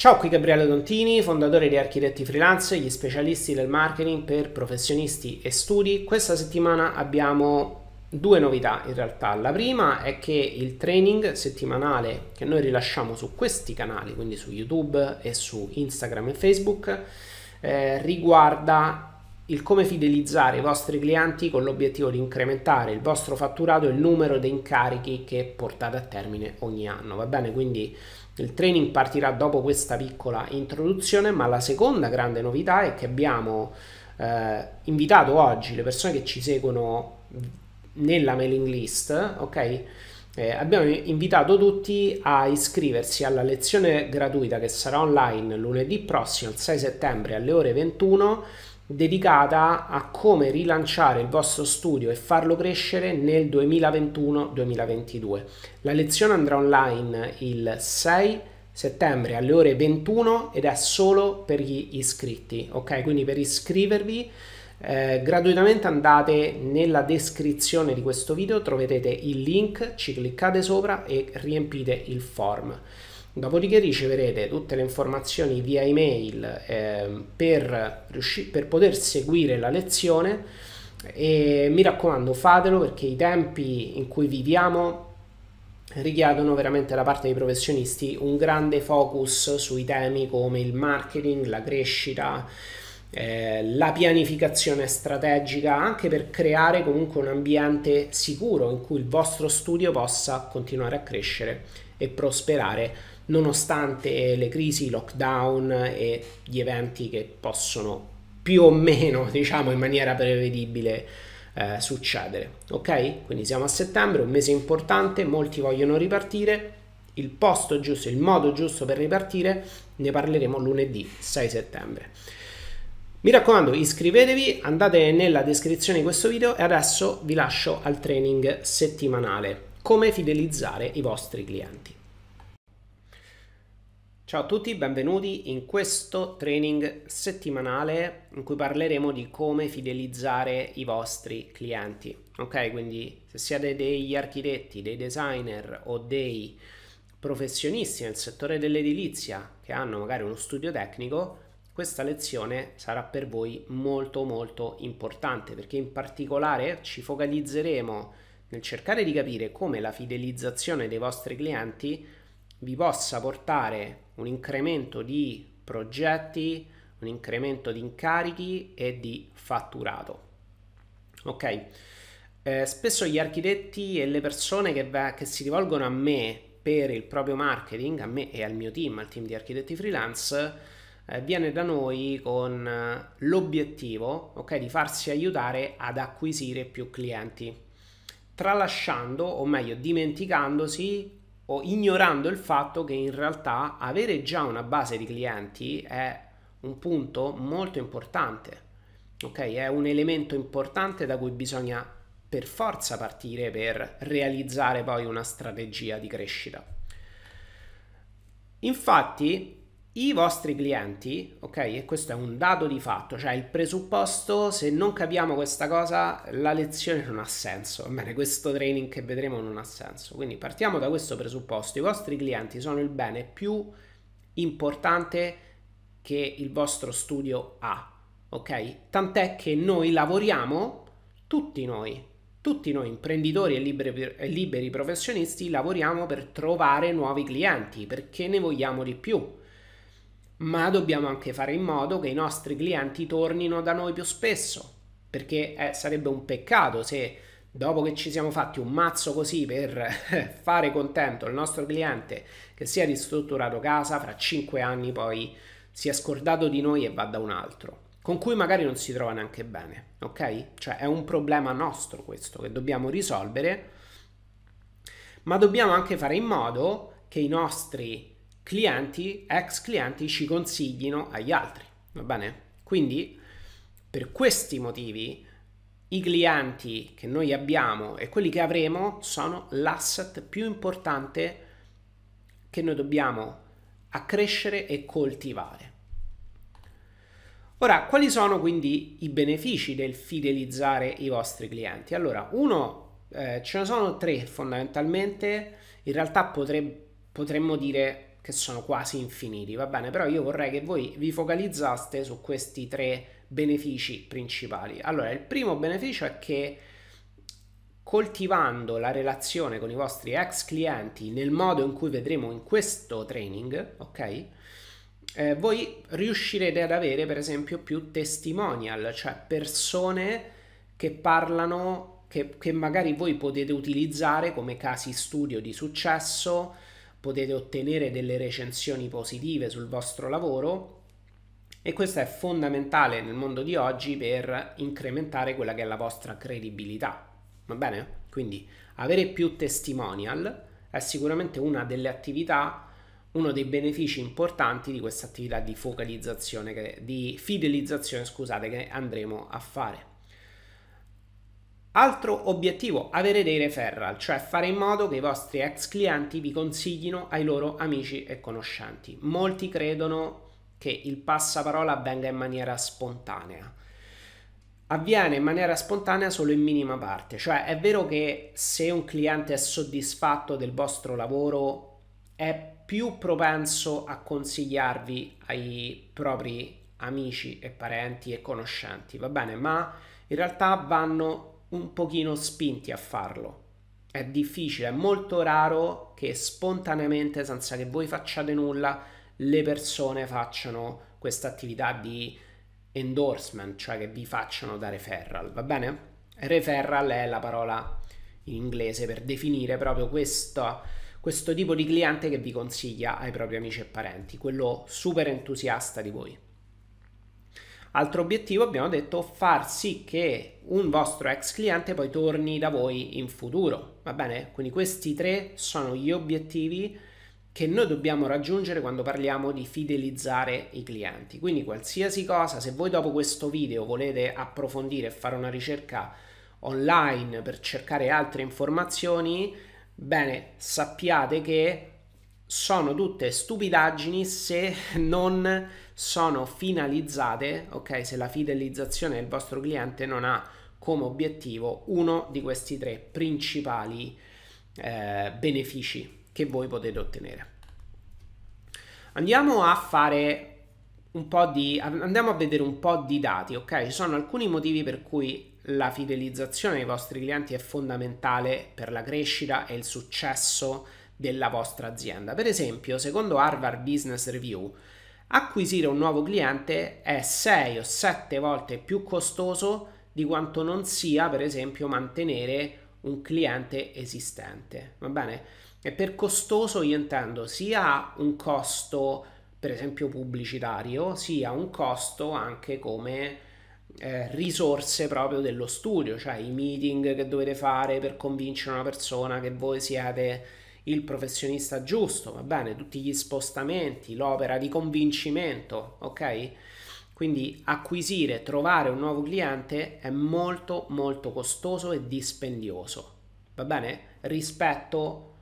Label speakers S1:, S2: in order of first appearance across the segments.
S1: Ciao, qui Gabriele Dontini, fondatore di Architetti Freelance, gli specialisti del marketing per professionisti e studi. Questa settimana abbiamo due novità in realtà. La prima è che il training settimanale che noi rilasciamo su questi canali, quindi su YouTube e su Instagram e Facebook, eh, riguarda il come fidelizzare i vostri clienti con l'obiettivo di incrementare il vostro fatturato e il numero di incarichi che portate a termine ogni anno. Va bene, quindi il training partirà dopo questa piccola introduzione, ma la seconda grande novità è che abbiamo eh, invitato oggi le persone che ci seguono nella mailing list, ok? Eh, abbiamo invitato tutti a iscriversi alla lezione gratuita che sarà online lunedì prossimo, il 6 settembre alle ore 21 dedicata a come rilanciare il vostro studio e farlo crescere nel 2021-2022. La lezione andrà online il 6 settembre alle ore 21 ed è solo per gli iscritti, ok? Quindi per iscrivervi eh, gratuitamente andate nella descrizione di questo video, troverete il link, ci cliccate sopra e riempite il form. Dopodiché riceverete tutte le informazioni via email eh, per, per poter seguire la lezione e mi raccomando fatelo perché i tempi in cui viviamo richiedono veramente da parte dei professionisti un grande focus sui temi come il marketing, la crescita, eh, la pianificazione strategica, anche per creare comunque un ambiente sicuro in cui il vostro studio possa continuare a crescere e prosperare nonostante le crisi, i lockdown e gli eventi che possono più o meno, diciamo in maniera prevedibile, eh, succedere. Ok? Quindi siamo a settembre, un mese importante, molti vogliono ripartire. Il posto giusto, il modo giusto per ripartire, ne parleremo lunedì 6 settembre. Mi raccomando, iscrivetevi, andate nella descrizione di questo video e adesso vi lascio al training settimanale come fidelizzare i vostri clienti. Ciao a tutti, benvenuti in questo training settimanale in cui parleremo di come fidelizzare i vostri clienti. Ok, quindi se siete degli architetti, dei designer o dei professionisti nel settore dell'edilizia che hanno magari uno studio tecnico, questa lezione sarà per voi molto molto importante perché in particolare ci focalizzeremo nel cercare di capire come la fidelizzazione dei vostri clienti vi possa portare un incremento di progetti, un incremento di incarichi e di fatturato. Ok? Eh, spesso gli architetti e le persone che, va, che si rivolgono a me per il proprio marketing, a me e al mio team, al team di architetti freelance, eh, viene da noi con eh, l'obiettivo okay, di farsi aiutare ad acquisire più clienti, tralasciando o meglio dimenticandosi o ignorando il fatto che in realtà avere già una base di clienti è un punto molto importante, ok? È un elemento importante da cui bisogna per forza partire per realizzare poi una strategia di crescita. Infatti, i vostri clienti, ok, e questo è un dato di fatto, cioè il presupposto, se non capiamo questa cosa, la lezione non ha senso, bene, questo training che vedremo non ha senso. Quindi partiamo da questo presupposto, i vostri clienti sono il bene più importante che il vostro studio ha, ok? Tant'è che noi lavoriamo, tutti noi, tutti noi imprenditori e liberi, e liberi professionisti lavoriamo per trovare nuovi clienti, perché ne vogliamo di più ma dobbiamo anche fare in modo che i nostri clienti tornino da noi più spesso, perché eh, sarebbe un peccato se dopo che ci siamo fatti un mazzo così per fare contento il nostro cliente che si è ristrutturato casa, fra cinque anni poi si è scordato di noi e va da un altro, con cui magari non si trova neanche bene, ok? Cioè è un problema nostro questo che dobbiamo risolvere, ma dobbiamo anche fare in modo che i nostri clienti, ex clienti ci consiglino agli altri, va bene? Quindi per questi motivi i clienti che noi abbiamo e quelli che avremo sono l'asset più importante che noi dobbiamo accrescere e coltivare. Ora, quali sono quindi i benefici del fidelizzare i vostri clienti? Allora, uno, eh, ce ne sono tre fondamentalmente, in realtà potre, potremmo dire che sono quasi infiniti, va bene? Però io vorrei che voi vi focalizzaste su questi tre benefici principali. Allora, il primo beneficio è che coltivando la relazione con i vostri ex clienti nel modo in cui vedremo in questo training, ok? Eh, voi riuscirete ad avere per esempio più testimonial, cioè persone che parlano, che, che magari voi potete utilizzare come casi studio di successo, potete ottenere delle recensioni positive sul vostro lavoro e questo è fondamentale nel mondo di oggi per incrementare quella che è la vostra credibilità. Va bene? Quindi avere più testimonial è sicuramente una delle attività, uno dei benefici importanti di questa attività di focalizzazione, di fidelizzazione, scusate, che andremo a fare. Altro obiettivo, avere dei referral, cioè fare in modo che i vostri ex clienti vi consiglino ai loro amici e conoscenti. Molti credono che il passaparola avvenga in maniera spontanea. Avviene in maniera spontanea solo in minima parte, cioè è vero che se un cliente è soddisfatto del vostro lavoro è più propenso a consigliarvi ai propri amici e parenti e conoscenti, va bene, ma in realtà vanno un pochino spinti a farlo. È difficile, è molto raro che spontaneamente, senza che voi facciate nulla, le persone facciano questa attività di endorsement, cioè che vi facciano da referral, va bene? Referral è la parola in inglese per definire proprio questo, questo tipo di cliente che vi consiglia ai propri amici e parenti, quello super entusiasta di voi. Altro obiettivo abbiamo detto far sì che un vostro ex cliente poi torni da voi in futuro, va bene? Quindi questi tre sono gli obiettivi che noi dobbiamo raggiungere quando parliamo di fidelizzare i clienti. Quindi qualsiasi cosa, se voi dopo questo video volete approfondire e fare una ricerca online per cercare altre informazioni, bene, sappiate che sono tutte stupidaggini se non sono finalizzate, ok, se la fidelizzazione del vostro cliente non ha come obiettivo uno di questi tre principali eh, benefici che voi potete ottenere. Andiamo a fare un po' di andiamo a vedere un po' di dati, ok? Ci sono alcuni motivi per cui la fidelizzazione dei vostri clienti è fondamentale per la crescita e il successo della vostra azienda. Per esempio, secondo Harvard Business Review, acquisire un nuovo cliente è 6 o 7 volte più costoso di quanto non sia, per esempio, mantenere un cliente esistente. Va bene? E per costoso io intendo sia un costo, per esempio, pubblicitario, sia un costo anche come eh, risorse proprio dello studio, cioè i meeting che dovete fare per convincere una persona che voi siete il professionista giusto, va bene, tutti gli spostamenti, l'opera di convincimento, ok? Quindi acquisire, trovare un nuovo cliente è molto molto costoso e dispendioso, va bene? Rispetto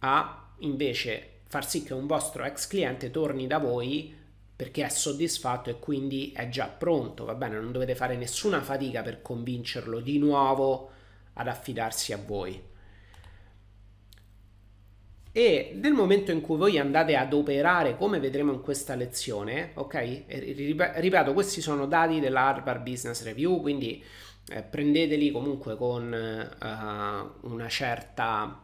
S1: a invece far sì che un vostro ex cliente torni da voi perché è soddisfatto e quindi è già pronto, va bene? Non dovete fare nessuna fatica per convincerlo di nuovo ad affidarsi a voi. E nel momento in cui voi andate ad operare, come vedremo in questa lezione, ok? Ripeto, questi sono dati della Harvard Business Review, quindi eh, prendeteli comunque con eh, una certa...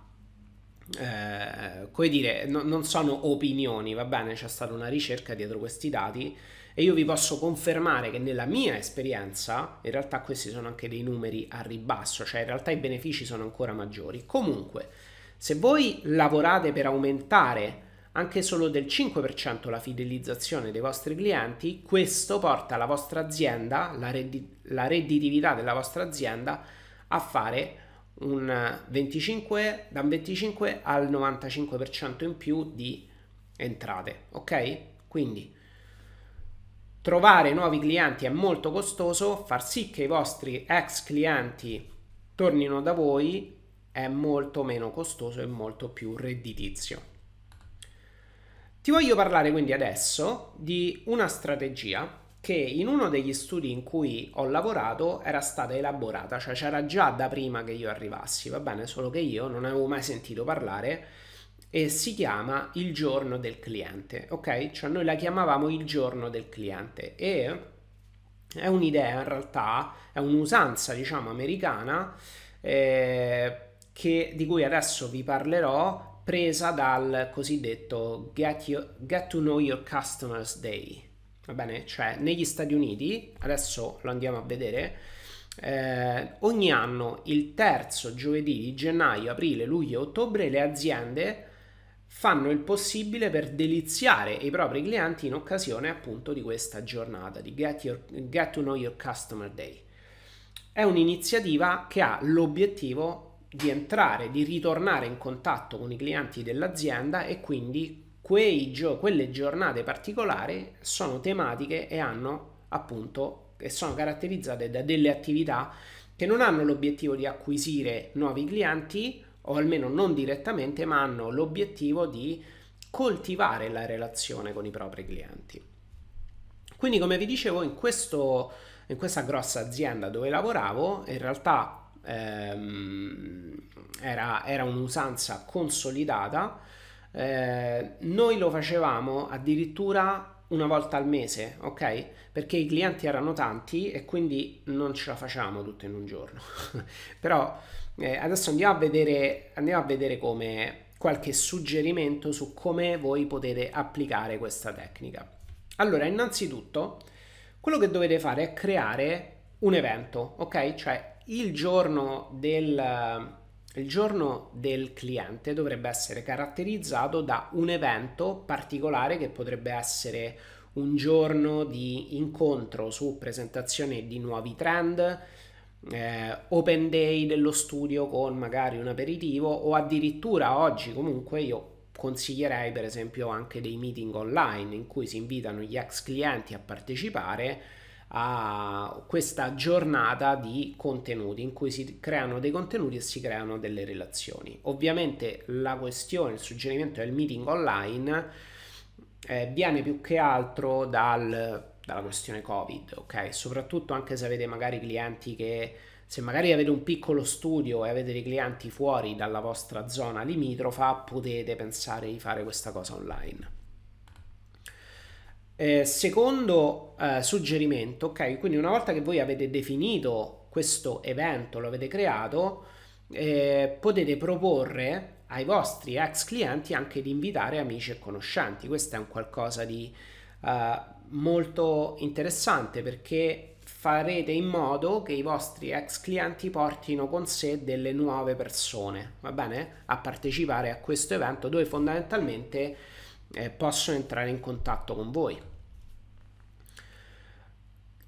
S1: Eh, come dire, no, non sono opinioni, va bene? C'è stata una ricerca dietro questi dati e io vi posso confermare che nella mia esperienza, in realtà questi sono anche dei numeri a ribasso, cioè in realtà i benefici sono ancora maggiori. Comunque... Se voi lavorate per aumentare anche solo del 5% la fidelizzazione dei vostri clienti, questo porta la vostra azienda, la, reddi- la redditività della vostra azienda a fare un 25, da un 25 al 95% in più di entrate, ok? Quindi trovare nuovi clienti è molto costoso, far sì che i vostri ex clienti tornino da voi è molto meno costoso e molto più redditizio. Ti voglio parlare quindi adesso di una strategia che in uno degli studi in cui ho lavorato era stata elaborata, cioè c'era già da prima che io arrivassi, va bene, solo che io non avevo mai sentito parlare e si chiama il giorno del cliente, ok? Cioè noi la chiamavamo il giorno del cliente e è un'idea in realtà, è un'usanza diciamo americana eh, che, di cui adesso vi parlerò, presa dal cosiddetto Get, your, Get to Know Your Customers Day. Va bene? Cioè, negli Stati Uniti, adesso lo andiamo a vedere, eh, ogni anno il terzo giovedì di gennaio, aprile, luglio e ottobre le aziende fanno il possibile per deliziare i propri clienti in occasione appunto di questa giornata di Get, your, Get to Know Your Customer Day. È un'iniziativa che ha l'obiettivo di entrare, di ritornare in contatto con i clienti dell'azienda e quindi quei gio- quelle giornate particolari sono tematiche e hanno appunto e sono caratterizzate da delle attività che non hanno l'obiettivo di acquisire nuovi clienti o almeno non direttamente, ma hanno l'obiettivo di coltivare la relazione con i propri clienti. Quindi, come vi dicevo, in, questo, in questa grossa azienda dove lavoravo, in realtà ehm, era, era un'usanza consolidata. Eh, noi lo facevamo addirittura una volta al mese, ok? Perché i clienti erano tanti e quindi non ce la facciamo tutto in un giorno. Però eh, adesso andiamo a, vedere, andiamo a vedere come qualche suggerimento su come voi potete applicare questa tecnica. Allora, innanzitutto, quello che dovete fare è creare un evento, ok? Cioè il giorno del, il giorno del cliente dovrebbe essere caratterizzato da un evento particolare che potrebbe essere un giorno di incontro su presentazione di nuovi trend, eh, open day dello studio con magari un aperitivo o addirittura oggi comunque io consiglierei per esempio anche dei meeting online in cui si invitano gli ex clienti a partecipare a questa giornata di contenuti in cui si creano dei contenuti e si creano delle relazioni. Ovviamente la questione, il suggerimento del meeting online eh, viene più che altro dal, dalla questione Covid, ok? Soprattutto anche se avete magari clienti che se magari avete un piccolo studio e avete dei clienti fuori dalla vostra zona limitrofa, potete pensare di fare questa cosa online. Eh, secondo eh, suggerimento, ok? Quindi una volta che voi avete definito questo evento, lo avete creato, eh, potete proporre ai vostri ex clienti anche di invitare amici e conoscenti. Questo è un qualcosa di eh, molto interessante perché farete in modo che i vostri ex clienti portino con sé delle nuove persone, va bene? A partecipare a questo evento dove fondamentalmente eh, possono entrare in contatto con voi.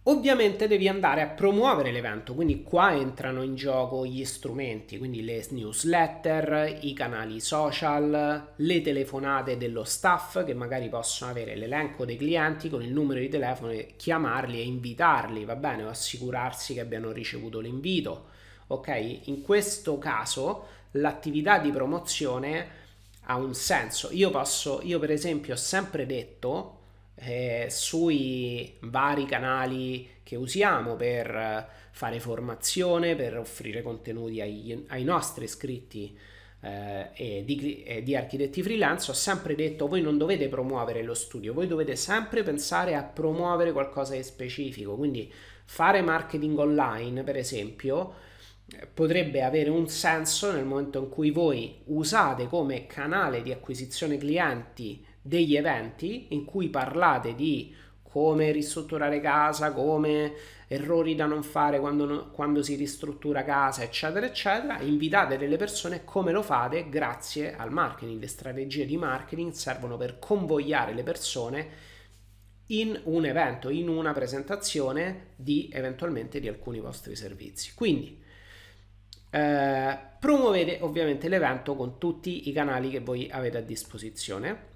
S1: Ovviamente devi andare a promuovere l'evento, quindi qua entrano in gioco gli strumenti, quindi le newsletter, i canali social, le telefonate dello staff che magari possono avere l'elenco dei clienti con il numero di telefono e chiamarli e invitarli, va bene, o assicurarsi che abbiano ricevuto l'invito. Ok, in questo caso l'attività di promozione ha un senso. Io posso, io per esempio ho sempre detto eh, sui vari canali che usiamo per fare formazione, per offrire contenuti ai, ai nostri iscritti eh, e, di, e di architetti freelance, ho sempre detto voi non dovete promuovere lo studio, voi dovete sempre pensare a promuovere qualcosa di specifico, quindi fare marketing online per esempio potrebbe avere un senso nel momento in cui voi usate come canale di acquisizione clienti degli eventi in cui parlate di come ristrutturare casa, come errori da non fare quando, quando si ristruttura casa, eccetera, eccetera. Invitate delle persone come lo fate grazie al marketing. Le strategie di marketing servono per convogliare le persone in un evento, in una presentazione di eventualmente di alcuni vostri servizi. Quindi eh, promuovete ovviamente l'evento con tutti i canali che voi avete a disposizione.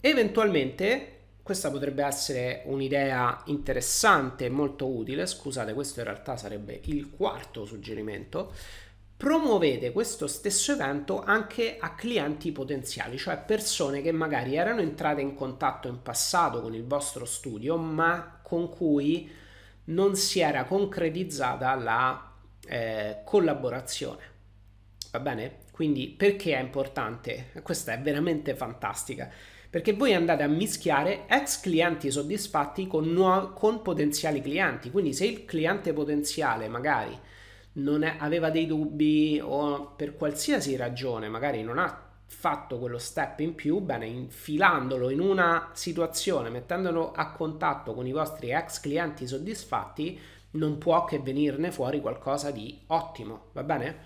S1: Eventualmente, questa potrebbe essere un'idea interessante e molto utile, scusate, questo in realtà sarebbe il quarto suggerimento, promuovete questo stesso evento anche a clienti potenziali, cioè persone che magari erano entrate in contatto in passato con il vostro studio, ma con cui non si era concretizzata la eh, collaborazione. Va bene? Quindi perché è importante? Questa è veramente fantastica perché voi andate a mischiare ex clienti soddisfatti con, nuo- con potenziali clienti. Quindi se il cliente potenziale magari non è, aveva dei dubbi o per qualsiasi ragione magari non ha fatto quello step in più, bene, infilandolo in una situazione, mettendolo a contatto con i vostri ex clienti soddisfatti, non può che venirne fuori qualcosa di ottimo, va bene?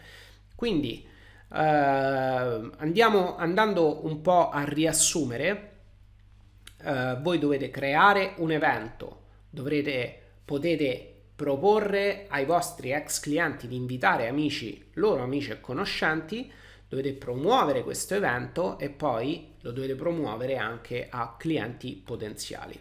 S1: Quindi eh, andiamo, andando un po' a riassumere, eh, voi dovete creare un evento, dovrete, potete proporre ai vostri ex clienti di invitare amici, loro amici e conoscenti, dovete promuovere questo evento e poi lo dovete promuovere anche a clienti potenziali.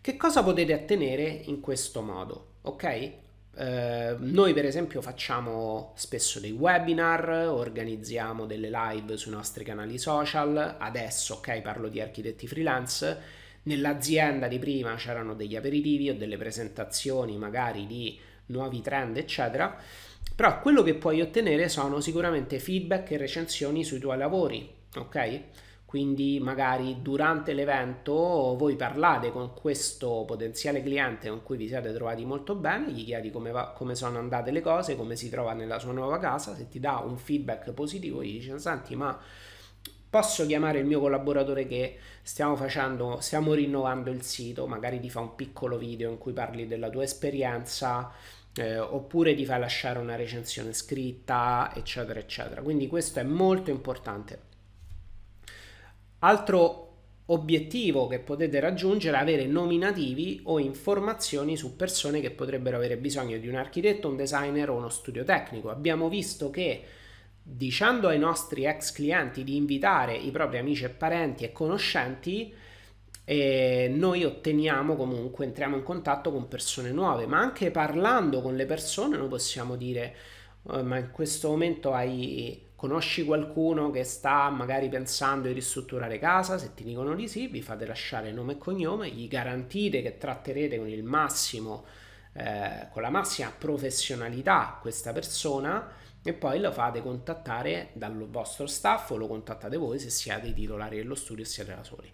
S1: Che cosa potete ottenere in questo modo? ok? Eh, noi per esempio facciamo spesso dei webinar, organizziamo delle live sui nostri canali social, adesso ok parlo di architetti freelance, nell'azienda di prima c'erano degli aperitivi o delle presentazioni magari di nuovi trend eccetera, però quello che puoi ottenere sono sicuramente feedback e recensioni sui tuoi lavori, ok? Quindi magari durante l'evento voi parlate con questo potenziale cliente con cui vi siete trovati molto bene, gli chiedi come, va, come sono andate le cose, come si trova nella sua nuova casa, se ti dà un feedback positivo gli dice senti ma posso chiamare il mio collaboratore che stiamo facendo, stiamo rinnovando il sito, magari ti fa un piccolo video in cui parli della tua esperienza, eh, oppure ti fai lasciare una recensione scritta, eccetera, eccetera. Quindi questo è molto importante. Altro obiettivo che potete raggiungere è avere nominativi o informazioni su persone che potrebbero avere bisogno di un architetto, un designer o uno studio tecnico. Abbiamo visto che dicendo ai nostri ex clienti di invitare i propri amici e parenti e conoscenti, eh, noi otteniamo comunque, entriamo in contatto con persone nuove, ma anche parlando con le persone noi possiamo dire, eh, ma in questo momento hai Conosci qualcuno che sta magari pensando di ristrutturare casa? Se ti dicono di sì, vi fate lasciare nome e cognome, gli garantite che tratterete con il massimo, eh, con la massima professionalità questa persona e poi lo fate contattare dal vostro staff o lo contattate voi se siete i titolari dello studio e siete da soli.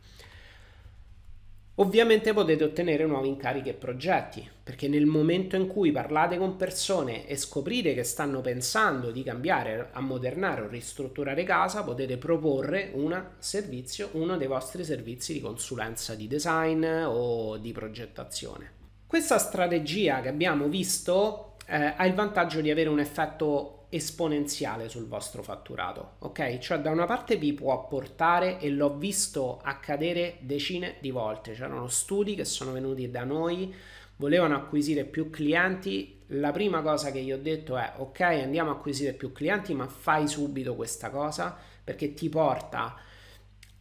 S1: Ovviamente potete ottenere nuovi incarichi e progetti, perché nel momento in cui parlate con persone e scoprite che stanno pensando di cambiare, ammodernare o ristrutturare casa, potete proporre una servizio, uno dei vostri servizi di consulenza di design o di progettazione. Questa strategia che abbiamo visto eh, ha il vantaggio di avere un effetto esponenziale sul vostro fatturato, ok? Cioè da una parte vi può portare e l'ho visto accadere decine di volte, c'erano studi che sono venuti da noi, volevano acquisire più clienti, la prima cosa che gli ho detto è ok andiamo a acquisire più clienti ma fai subito questa cosa perché ti porta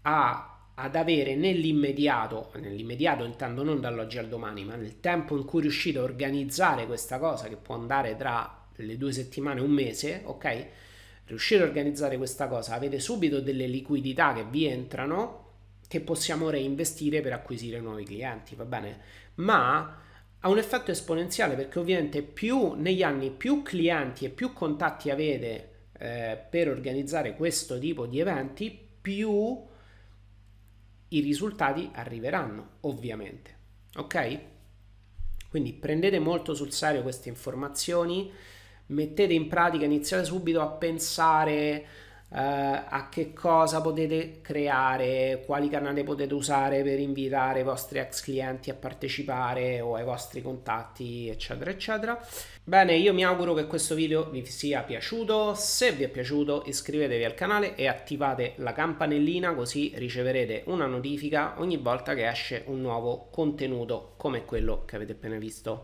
S1: a ad avere nell'immediato, nell'immediato intendo non dall'oggi al domani, ma nel tempo in cui riuscite a organizzare questa cosa che può andare tra le due settimane e un mese, ok? Riuscire a organizzare questa cosa, avete subito delle liquidità che vi entrano che possiamo reinvestire per acquisire nuovi clienti, va bene? Ma ha un effetto esponenziale perché ovviamente più negli anni più clienti e più contatti avete eh, per organizzare questo tipo di eventi, più i risultati arriveranno, ovviamente. Ok? Quindi prendete molto sul serio queste informazioni, mettete in pratica, iniziate subito a pensare eh, a che cosa potete creare, quali canali potete usare per invitare i vostri ex clienti a partecipare o ai vostri contatti, eccetera, eccetera. Bene, io mi auguro che questo video vi sia piaciuto. Se vi è piaciuto, iscrivetevi al canale e attivate la campanellina così riceverete una notifica ogni volta che esce un nuovo contenuto come quello che avete appena visto.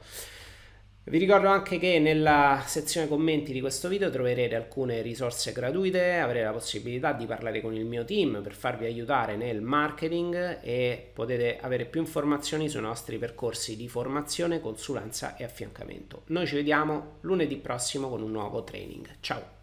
S1: Vi ricordo anche che nella sezione commenti di questo video troverete alcune risorse gratuite, avrete la possibilità di parlare con il mio team per farvi aiutare nel marketing e potete avere più informazioni sui nostri percorsi di formazione, consulenza e affiancamento. Noi ci vediamo lunedì prossimo con un nuovo training. Ciao!